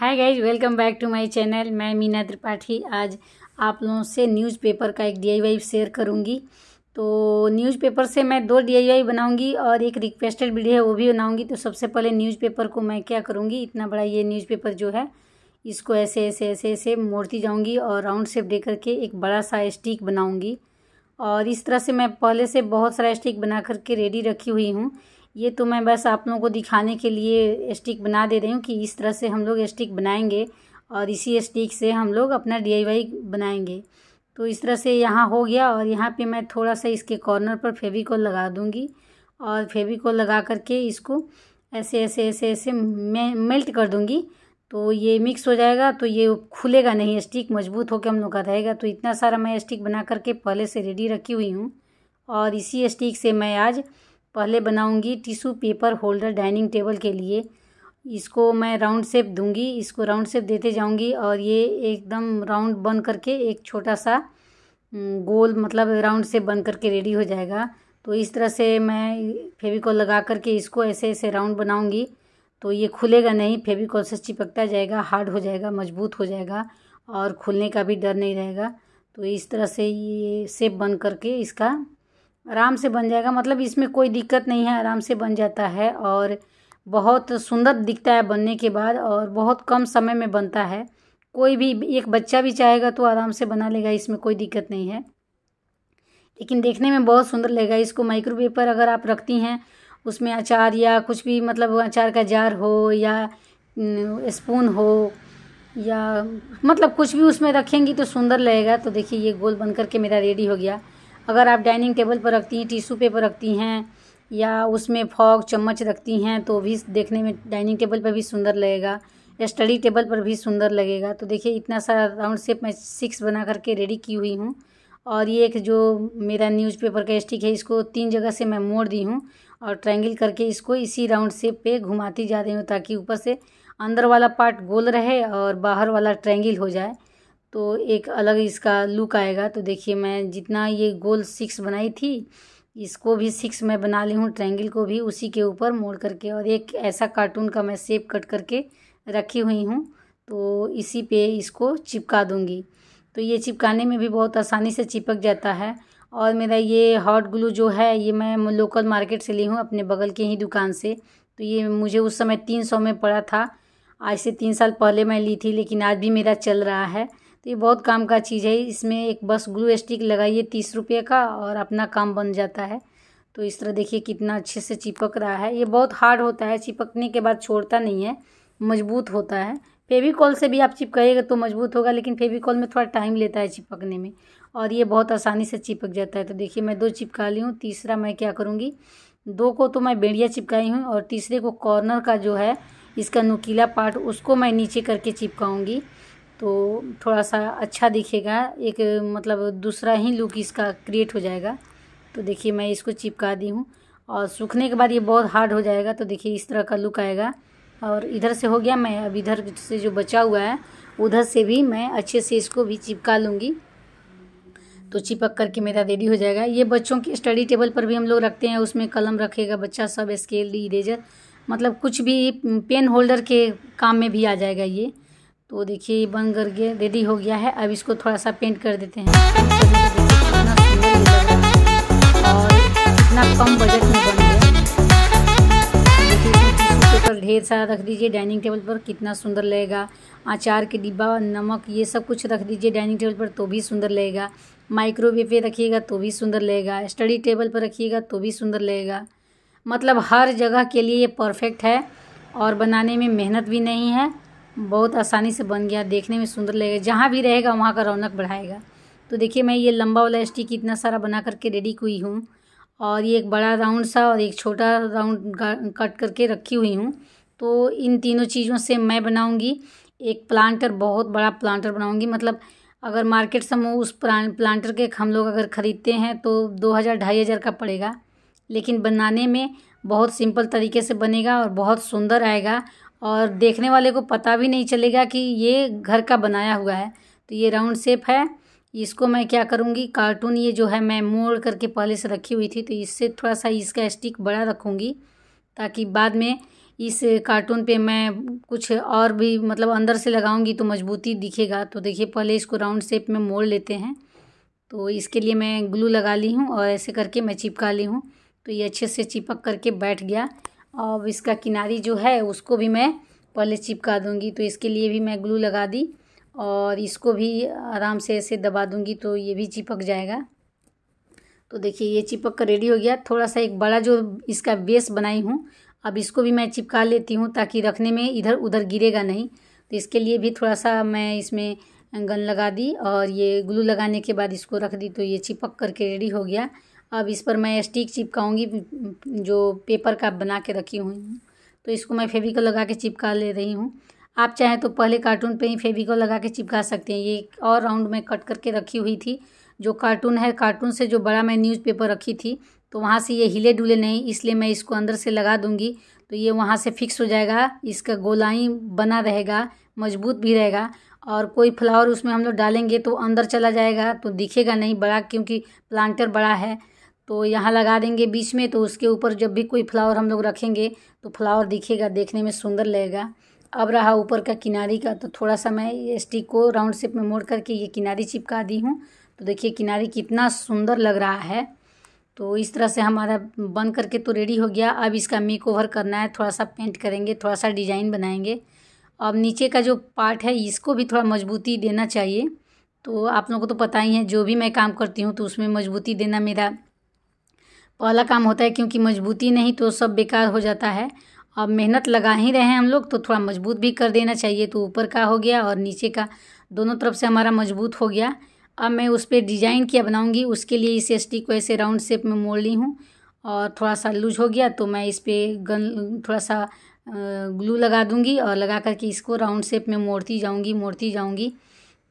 hi guys welcome back to my channel मैं मीना त्रिपाठी आज आप लोगों से न्यूज़पेपर का एक डीआईवाई शेयर करूंगी तो न्यूज़पेपर से मैं दो डीआईवाई बनाऊंगी और एक रिक्वेस्टेड वीडियो है वो भी बनाऊंगी तो सबसे पहले न्यूज़पेपर को मैं क्या करूंगी इतना बड़ा ये न्यूज़पेपर जो है इसको ऐसे ऐसे ऐसे ऐसे मोड़ती जाऊँगी और राउंड शेप दे करके एक बड़ा सा स्टिक बनाऊँगी और इस तरह से मैं पहले से बहुत सारा स्टिक बना करके रेडी रखी हुई हूँ ये तो मैं बस आप लोगों को दिखाने के लिए स्टिक बना दे रही हूँ कि इस तरह से हम लोग स्टिक बनाएंगे और इसी स्टिक से हम लोग अपना डी बनाएंगे तो इस तरह से यहाँ हो गया और यहाँ पे मैं थोड़ा सा इसके कॉर्नर पर फेविकोल लगा दूँगी और फेविकोल लगा करके इसको ऐसे ऐसे ऐसे ऐसे मेल्ट कर दूँगी तो ये मिक्स हो जाएगा तो ये खुलेगा नहीं स्टिक मजबूत होकर हम लोग का रहेगा तो इतना सारा मैं स्टिक बना करके पहले से रेडी रखी हुई हूँ और इसी स्टिक से मैं आज पहले बनाऊंगी tissue paper holder dining table के लिए इसको मैं राउंड शेप दूंगी इसको राउंड शेप देते जाऊंगी और ये एकदम राउंड बन करके एक छोटा सा गोल मतलब राउंड शेप बन करके रेडी हो जाएगा तो इस तरह से मैं फेविकॉल लगा करके इसको ऐसे ऐसे राउंड बनाऊंगी तो ये खुलेगा नहीं फेविकॉल से चिपकता जाएगा हार्ड हो जाएगा मजबूत हो जाएगा और खुलने का भी डर नहीं रहेगा तो इस तरह से ये शेप बन करके इसका आराम से बन जाएगा मतलब इसमें कोई दिक्कत नहीं है आराम से बन जाता है और बहुत सुंदर दिखता है बनने के बाद और बहुत कम समय में बनता है कोई भी एक बच्चा भी चाहेगा तो आराम से बना लेगा इसमें कोई दिक्कत नहीं है लेकिन देखने में बहुत सुंदर लगेगा इसको माइक्रोवेव पर अगर आप रखती हैं उसमें अचार या कुछ भी मतलब अचार का जार हो या स्पून हो या मतलब कुछ भी उसमें रखेंगी तो सुंदर लगेगा तो देखिए ये गोल बन करके मेरा रेडी हो गया अगर आप डाइनिंग टेबल पर रखती हैं टिश्यू पेपर रखती हैं या उसमें फॉग चम्मच रखती हैं तो भी देखने में डाइनिंग टेबल पर भी सुंदर लगेगा स्टडी टेबल पर भी सुंदर लगेगा तो देखिए इतना सारा राउंड शेप मैं सिक्स बना करके रेडी की हुई हूँ और ये एक जो मेरा न्यूज़पेपर का स्टिक है इसको तीन जगह से मैं मोड़ दी हूँ और ट्रायंगल करके इसको इसी राउंड शेप पे घुमाती जा रही हूँ ताकि ऊपर से अंदर वाला पार्ट गोल रहे और बाहर वाला ट्रायंगल हो जाए तो एक अलग इसका लुक आएगा तो देखिए मैं जितना ये गोल सिक्स बनाई थी इसको भी सिक्स मैं बना ली हूँ ट्रायंगल को भी उसी के ऊपर मोड़ करके और एक ऐसा कार्टून का मैं सेप कट करके रखी हुई हूँ तो इसी पे इसको चिपका दूँगी तो ये चिपकाने में भी बहुत आसानी से चिपक जाता है और मेरा ये हॉट ग्लू जो है ये मैं लोकल मार्केट से ली हूँ अपने बगल के ही दुकान से तो ये मुझे उस समय तीन सौ में पड़ा था आज से तीन साल पहले मैं ली थी लेकिन आज भी मेरा चल रहा है तो ये बहुत काम का चीज़ है इसमें एक बस ग्लू स्टिक लगाइए तीस रुपये का और अपना काम बन जाता है तो इस तरह देखिए कितना अच्छे से चिपक रहा है ये बहुत हार्ड होता है चिपकने के बाद छोड़ता नहीं है मजबूत होता है फेविकॉल से भी आप चिपकाइएगा तो मजबूत होगा लेकिन फेविकॉल में थोड़ा टाइम लेता है चिपकने में और ये बहुत आसानी से चिपक जाता है तो देखिए मैं दो चिपका ली हूँ तीसरा मैं क्या करूँगी दो को तो मैं बेड़िया चिपकाई हूँ और तीसरे को कॉर्नर का जो है इसका नुकीला पार्ट उसको मैं नीचे करके चिपकाऊँगी तो थोड़ा सा अच्छा दिखेगा एक मतलब दूसरा ही लुक इसका क्रिएट हो जाएगा तो देखिए मैं इसको चिपका दी हूँ और सूखने के बाद ये बहुत हार्ड हो जाएगा तो देखिए इस तरह का लुक आएगा और इधर से हो गया मैं अब इधर से जो बचा हुआ है उधर से भी मैं अच्छे से इसको भी चिपका लूँगी तो चिपक करके मेरा रेडी हो जाएगा ये बच्चों के स्टडी टेबल पर भी हम लोग रखते हैं उसमें कलम रखेगा बच्चा सब स्केल इरेजर मतलब कुछ भी पेन होल्डर के काम में भी आ जाएगा ये तो देखिए ये बन करके रेडी हो गया है अब इसको थोड़ा सा पेंट कर देते हैं और कम बजट में ढेर सारा रख दीजिए डाइनिंग टेबल पर कितना सुंदर लगेगा अचार के डिब्बा नमक ये सब कुछ रख दीजिए डाइनिंग टेबल पर तो भी सुंदर लगेगा माइक्रोवेव पे रखिएगा तो भी सुंदर लगेगा स्टडी टेबल पर रखिएगा तो भी सुंदर लगेगा मतलब हर जगह के लिए ये परफेक्ट है और बनाने में मेहनत भी नहीं है बहुत आसानी से बन गया देखने में सुंदर लगेगा जहाँ भी रहेगा वहाँ का रौनक बढ़ाएगा तो देखिए मैं ये लंबा वाला स्टिक इतना सारा बना करके रेडी हुई हूँ और ये एक बड़ा राउंड सा और एक छोटा राउंड कट करके रखी हुई हूँ तो इन तीनों चीज़ों से मैं बनाऊँगी एक प्लांटर बहुत बड़ा प्लांटर बनाऊँगी मतलब अगर मार्केट से हम उस प्लांटर के हम लोग अगर ख़रीदते हैं तो दो हज़ार ढाई हज़ार का पड़ेगा लेकिन बनाने में बहुत सिंपल तरीके से बनेगा और बहुत सुंदर आएगा और देखने वाले को पता भी नहीं चलेगा कि ये घर का बनाया हुआ है तो ये राउंड शेप है इसको मैं क्या करूँगी कार्टून ये जो है मैं मोड़ करके पहले से रखी हुई थी तो इससे थोड़ा सा इसका स्टिक बड़ा रखूँगी ताकि बाद में इस कार्टून पे मैं कुछ और भी मतलब अंदर से लगाऊंगी तो मजबूती दिखेगा तो देखिए पहले इसको राउंड शेप में मोड़ लेते हैं तो इसके लिए मैं ग्लू लगा ली हूँ और ऐसे करके मैं चिपका ली हूँ तो ये अच्छे से चिपक करके बैठ गया और इसका किनारी जो है उसको भी मैं पहले चिपका दूंगी तो इसके लिए भी मैं ग्लू लगा दी और इसको भी आराम से ऐसे दबा दूँगी तो ये भी चिपक जाएगा तो देखिए ये चिपक कर रेडी हो गया थोड़ा सा एक बड़ा जो इसका बेस बनाई हूँ अब इसको भी मैं चिपका लेती हूँ ताकि रखने में इधर उधर गिरेगा नहीं तो इसके लिए भी थोड़ा सा मैं इसमें गन लगा दी और ये ग्लू लगाने के बाद इसको रख दी तो ये चिपक करके रेडी हो गया अब इस पर मैं स्टिक चिपकाऊंगी जो पेपर का बना के रखी हुई हूँ तो इसको मैं फेविकल लगा के चिपका ले रही हूँ आप चाहें तो पहले कार्टून पे ही फेविकल लगा के चिपका सकते हैं ये और राउंड में कट करके रखी हुई थी जो कार्टून है कार्टून से जो बड़ा मैं न्यूज़पेपर रखी थी तो वहाँ से ये हिले डुले नहीं इसलिए मैं इसको अंदर से लगा दूँगी तो ये वहाँ से फिक्स हो जाएगा इसका गोलाई बना रहेगा मजबूत भी रहेगा और कोई फ्लावर उसमें हम लोग डालेंगे तो अंदर चला जाएगा तो दिखेगा नहीं बड़ा क्योंकि प्लांटर बड़ा है तो यहाँ लगा देंगे बीच में तो उसके ऊपर जब भी कोई फ्लावर हम लोग रखेंगे तो फ्लावर दिखेगा देखने में सुंदर लगेगा अब रहा ऊपर का किनारी का तो थोड़ा सा मैं ये स्टिक को राउंड शेप में मोड़ करके ये किनारी चिपका दी हूँ तो देखिए किनारी कितना सुंदर लग रहा है तो इस तरह से हमारा बन करके तो रेडी हो गया अब इसका मेक ओवर करना है थोड़ा सा पेंट करेंगे थोड़ा सा डिज़ाइन बनाएंगे अब नीचे का जो पार्ट है इसको भी थोड़ा मजबूती देना चाहिए तो आप लोगों को तो पता ही है जो भी मैं काम करती हूँ तो उसमें मजबूती देना मेरा पहला काम होता है क्योंकि मजबूती नहीं तो सब बेकार हो जाता है अब मेहनत लगा ही रहे हैं हम लोग तो थोड़ा मजबूत भी कर देना चाहिए तो ऊपर का हो गया और नीचे का दोनों तरफ से हमारा मजबूत हो गया अब मैं उस पर डिजाइन किया बनाऊँगी उसके लिए इस स्टिक को ऐसे राउंड शेप में मोड़ ली हूँ और थोड़ा सा लूज हो गया तो मैं इस पर गन थोड़ा सा ग्लू लगा दूँगी और लगा करके इसको राउंड शेप में मोड़ती जाऊँगी मोड़ती जाऊँगी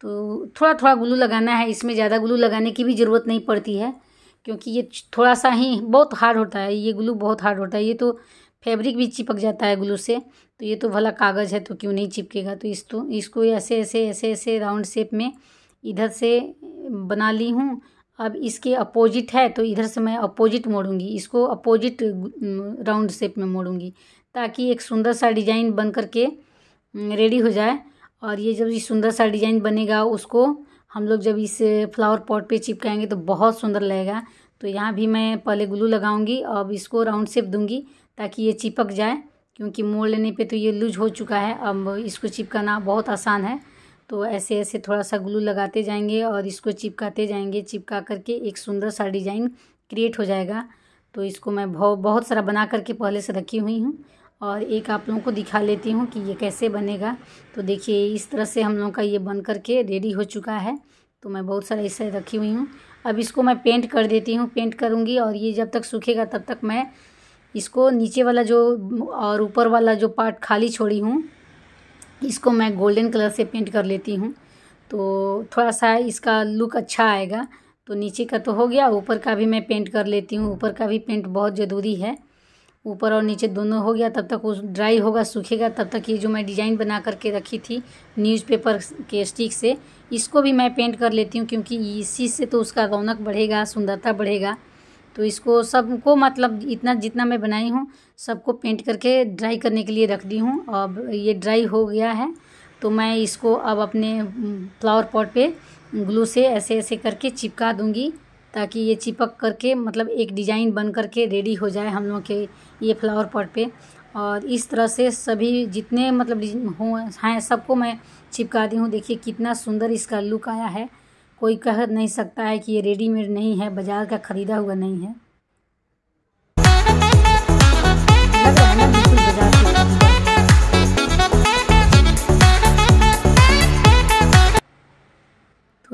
तो थोड़ा थोड़ा ग्लू लगाना है इसमें ज़्यादा ग्लू लगाने की भी ज़रूरत नहीं पड़ती है क्योंकि ये थोड़ा सा ही बहुत हार्ड होता है ये ग्लू बहुत हार्ड होता है ये तो फैब्रिक भी चिपक जाता है ग्लू से तो ये तो भला कागज़ है तो क्यों नहीं चिपकेगा तो इस तो इसको ऐसे ऐसे ऐसे ऐसे राउंड शेप में इधर से बना ली हूँ अब इसके अपोजिट है तो इधर से मैं अपोजिट मोड़ूंगी इसको अपोजिट राउंड शेप में मोड़ूंगी ताकि एक सुंदर सा डिज़ाइन बन करके रेडी हो जाए और ये जब ये सुंदर सा डिज़ाइन बनेगा उसको हम लोग जब इस फ्लावर पॉट पे चिपकाएंगे तो बहुत सुंदर लगेगा तो यहाँ भी मैं पहले ग्लू लगाऊंगी अब इसको राउंड शेप दूंगी ताकि ये चिपक जाए क्योंकि मोड़ लेने पे तो ये लूज हो चुका है अब इसको चिपकाना बहुत आसान है तो ऐसे ऐसे थोड़ा सा ग्लू लगाते जाएंगे और इसको चिपकाते जाएंगे चिपका करके एक सुंदर सा डिज़ाइन क्रिएट हो जाएगा तो इसको मैं बहुत बहुत सारा बना करके पहले से रखी हुई हूँ और एक आप लोगों को दिखा लेती हूँ कि ये कैसे बनेगा तो देखिए इस तरह से हम लोगों का ये बन करके रेडी हो चुका है तो मैं बहुत सारा ऐसे रखी हुई हूँ अब इसको मैं पेंट कर देती हूँ पेंट करूँगी और ये जब तक सूखेगा तब तक मैं इसको नीचे वाला जो और ऊपर वाला जो पार्ट खाली छोड़ी हूँ इसको मैं गोल्डन कलर से पेंट कर लेती हूँ तो थोड़ा सा इसका लुक अच्छा आएगा तो नीचे का तो हो गया ऊपर का भी मैं पेंट कर लेती हूँ ऊपर का भी पेंट बहुत ज़रूरी है ऊपर और नीचे दोनों हो गया तब तक वो ड्राई होगा सूखेगा तब तक ये जो मैं डिज़ाइन बना करके रखी थी न्यूज़पेपर के स्टिक से इसको भी मैं पेंट कर लेती हूँ क्योंकि इसी से तो उसका रौनक बढ़ेगा सुंदरता बढ़ेगा तो इसको सबको मतलब इतना जितना मैं बनाई हूँ सबको पेंट करके ड्राई करने के लिए रख दी हूँ अब ये ड्राई हो गया है तो मैं इसको अब अपने फ्लावर पॉट पर ग्लू से ऐसे ऐसे करके चिपका दूँगी ताकि ये चिपक करके मतलब एक डिज़ाइन बन करके रेडी हो जाए हम लोग के ये फ्लावर पॉट पे और इस तरह से सभी जितने मतलब हों हैं सबको मैं चिपका दी हूँ देखिए कितना सुंदर इसका लुक आया है कोई कह नहीं सकता है कि ये रेडीमेड नहीं है बाज़ार का ख़रीदा हुआ नहीं है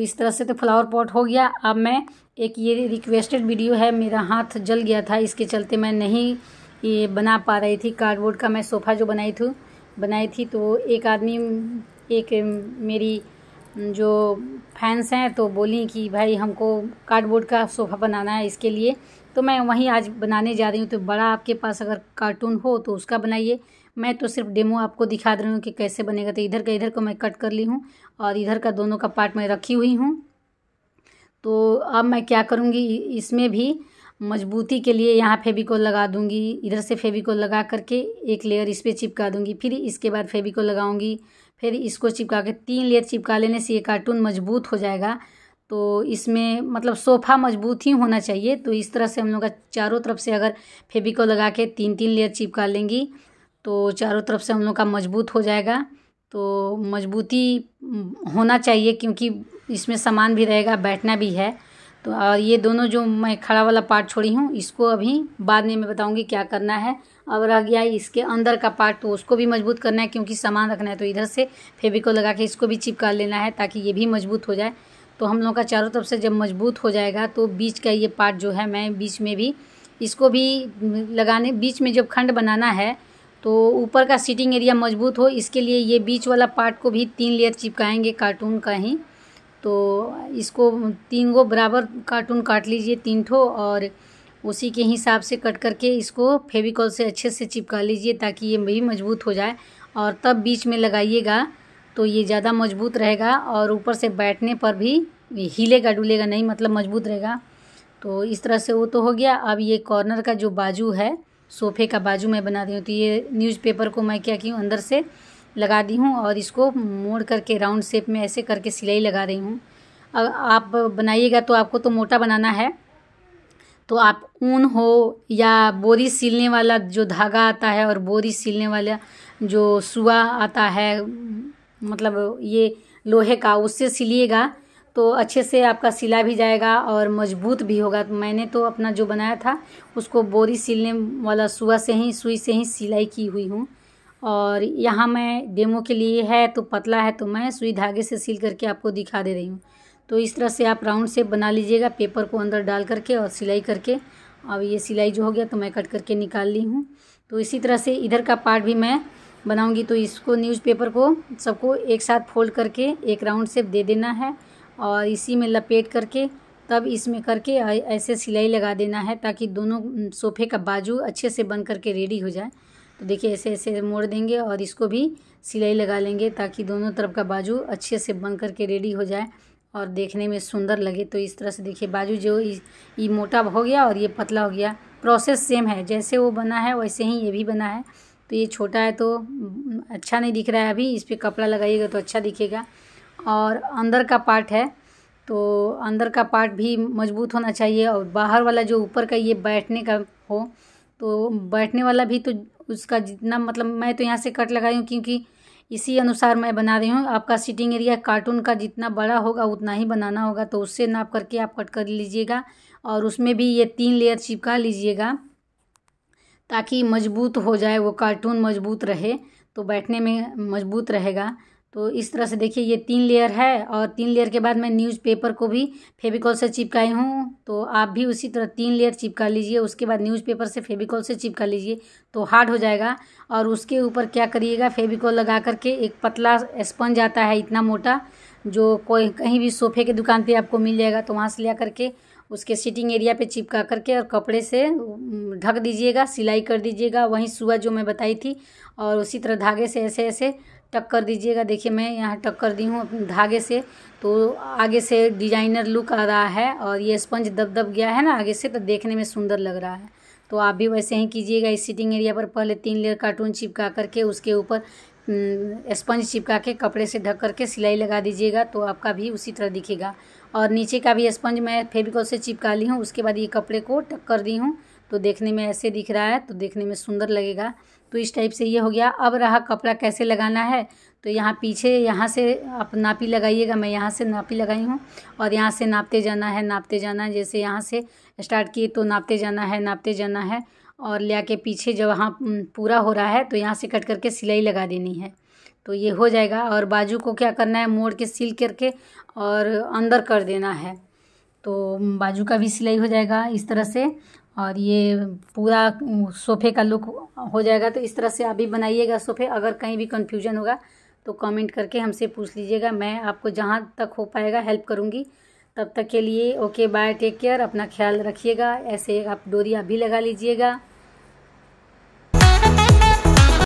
तो इस तरह से तो फ्लावर पॉट हो गया अब मैं एक ये रिक्वेस्टेड वीडियो है मेरा हाथ जल गया था इसके चलते मैं नहीं ये बना पा रही थी कार्डबोर्ड का मैं सोफ़ा जो बनाई थी बनाई थी तो एक आदमी एक मेरी जो फैंस हैं तो बोली कि भाई हमको कार्डबोर्ड का सोफ़ा बनाना है इसके लिए तो मैं वहीं आज बनाने जा रही हूँ तो बड़ा आपके पास अगर कार्टून हो तो उसका बनाइए मैं तो सिर्फ डेमो आपको दिखा दे रही हूँ कि कैसे बनेगा तो इधर का इधर को मैं कट कर ली हूँ और इधर का दोनों का पार्ट मैं रखी हुई हूँ तो अब मैं क्या करूँगी इसमें भी मजबूती के लिए यहाँ फेविकोल लगा दूँगी इधर से फेविकोल लगा करके एक लेयर इस पर चिपका दूँगी फिर इसके बाद फेविकोल लगाऊँगी फिर इसको चिपका के तीन लेयर चिपका लेने से ये कार्टून मजबूत हो जाएगा तो इसमें मतलब सोफ़ा मजबूत ही होना चाहिए तो इस तरह से हम लोग का चारों तरफ से अगर फेविकोल लगा के तीन तीन लेयर चिपका लेंगी तो चारों तरफ से हम लोग का मजबूत हो जाएगा तो मजबूती होना चाहिए क्योंकि इसमें सामान भी रहेगा बैठना भी है तो और ये दोनों जो मैं खड़ा वाला पार्ट छोड़ी हूँ इसको अभी बाद में मैं बताऊँगी क्या करना है अब रह गया इसके अंदर का पार्ट तो उसको भी मजबूत करना है क्योंकि सामान रखना है तो इधर से फेविको लगा के इसको भी चिपका लेना है ताकि ये भी मजबूत हो जाए तो हम लोग का चारों तरफ से जब मजबूत हो जाएगा तो बीच का ये पार्ट जो है मैं बीच में भी इसको भी लगाने बीच में जब खंड बनाना है तो ऊपर का सीटिंग एरिया मजबूत हो इसके लिए ये बीच वाला पार्ट को भी तीन लेयर चिपकाएंगे कार्टून का ही तो इसको तीन गो बराबर कार्टून काट लीजिए तीन ठो और उसी के हिसाब से कट करके इसको फेविकॉल से अच्छे से चिपका लीजिए ताकि ये भी मजबूत हो जाए और तब बीच में लगाइएगा तो ये ज़्यादा मजबूत रहेगा और ऊपर से बैठने पर भी हिलेगा डुलेगा नहीं मतलब मजबूत रहेगा तो इस तरह से वो तो हो गया अब ये कॉर्नर का जो बाजू है सोफ़े का बाजू मैं बना दी हूँ तो ये न्यूज़पेपर को मैं क्या की अंदर से लगा दी हूँ और इसको मोड़ करके राउंड शेप में ऐसे करके सिलाई लगा रही हूँ अब आप बनाइएगा तो आपको तो मोटा बनाना है तो आप ऊन हो या बोरी सिलने वाला जो धागा आता है और बोरी सिलने वाला जो सुआ आता है मतलब ये लोहे का उससे सिलिएगा तो अच्छे से आपका सिला भी जाएगा और मजबूत भी होगा तो मैंने तो अपना जो बनाया था उसको बोरी सिलने वाला सुआ से ही सुई से ही सिलाई की हुई हूँ और यहाँ मैं डेमो के लिए है तो पतला है तो मैं सुई धागे से सिल करके आपको दिखा दे रही हूँ तो इस तरह से आप राउंड शेप बना लीजिएगा पेपर को अंदर डाल करके और सिलाई करके अब ये सिलाई जो हो गया तो मैं कट करके निकाल ली हूँ तो इसी तरह से इधर का पार्ट भी मैं बनाऊँगी तो इसको न्यूज़पेपर को सबको एक साथ फोल्ड करके एक राउंड शेप दे देना है और इसी में लपेट करके तब इसमें करके ऐसे सिलाई लगा देना है ताकि दोनों सोफे का बाजू अच्छे से बन करके रेडी हो जाए तो देखिए ऐसे ऐसे मोड़ देंगे और इसको भी सिलाई लगा लेंगे ताकि दोनों तरफ का बाजू अच्छे से बन करके रेडी हो जाए और देखने में सुंदर लगे तो इस तरह से देखिए बाजू जो ये मोटा हो गया और ये पतला हो गया प्रोसेस सेम है जैसे वो बना है वैसे ही ये भी बना है तो ये छोटा है तो अच्छा नहीं दिख रहा है अभी इस पर कपड़ा लगाइएगा तो अच्छा दिखेगा और अंदर का पार्ट है तो अंदर का पार्ट भी मजबूत होना चाहिए और बाहर वाला जो ऊपर का ये बैठने का हो तो बैठने वाला भी तो उसका जितना मतलब मैं तो यहाँ से कट लगाई हूँ क्योंकि इसी अनुसार मैं बना रही हूँ आपका सीटिंग एरिया कार्टून का जितना बड़ा होगा उतना ही बनाना होगा तो उससे नाप करके आप कट कर लीजिएगा और उसमें भी ये तीन लेयर चिपका लीजिएगा ताकि मजबूत हो जाए वो कार्टून मजबूत रहे तो बैठने में मजबूत रहेगा तो इस तरह से देखिए ये तीन लेयर है और तीन लेयर के बाद मैं न्यूज़पेपर को भी फेविकॉल से चिपकाई हूँ तो आप भी उसी तरह तीन लेयर चिपका लीजिए उसके बाद न्यूज़पेपर से फेविकॉल से चिपका लीजिए तो हार्ड हो जाएगा और उसके ऊपर क्या करिएगा फेविकॉल लगा करके एक पतला स्पंज आता है इतना मोटा जो कोई कहीं भी सोफे के दुकान पर आपको मिल जाएगा तो वहाँ से लिया करके उसके सीटिंग एरिया पे चिपका करके और कपड़े से ढक दीजिएगा सिलाई कर दीजिएगा वहीं सुबह जो मैं बताई थी और उसी तरह धागे से ऐसे ऐसे टक्कर दीजिएगा देखिए मैं यहाँ टक्कर दी हूँ धागे से तो आगे से डिजाइनर लुक आ रहा है और ये स्पंज दब दब गया है ना आगे से तो देखने में सुंदर लग रहा है तो आप भी वैसे ही कीजिएगा इस सीटिंग एरिया पर पहले तीन लेयर कार्टून चिपका करके उसके ऊपर हम्म, स्पंज चिपका के कपड़े से ढक करके सिलाई लगा दीजिएगा तो आपका भी उसी तरह दिखेगा और नीचे का भी स्पंज मैं फेविकॉल से चिपका ली हूँ उसके बाद ये कपड़े को टक्कर दी हूँ तो देखने में ऐसे दिख रहा है तो देखने में सुंदर लगेगा तो इस टाइप से ये हो गया अब रहा कपड़ा कैसे लगाना है तो यहाँ पीछे यहाँ से आप नापी लगाइएगा मैं यहाँ से नापी लगाई हूँ और यहाँ से नापते जाना है नापते जाना है जैसे यहाँ से स्टार्ट किए तो नापते जाना है नापते जाना है और ले के पीछे जब वहाँ पूरा हो रहा है तो यहाँ से कट करके सिलाई लगा देनी है तो ये हो जाएगा और बाजू को क्या करना है मोड़ के सिल करके और अंदर कर देना है तो बाजू का भी सिलाई हो जाएगा इस तरह से और ये पूरा सोफ़े का लुक हो जाएगा तो इस तरह से आप भी बनाइएगा सोफ़े अगर कहीं भी कन्फ्यूजन होगा तो कमेंट करके हमसे पूछ लीजिएगा मैं आपको जहाँ तक हो पाएगा हेल्प करूँगी तब तक के लिए ओके बाय टेक केयर अपना ख्याल रखिएगा ऐसे आप डोरी अभी भी लगा लीजिएगा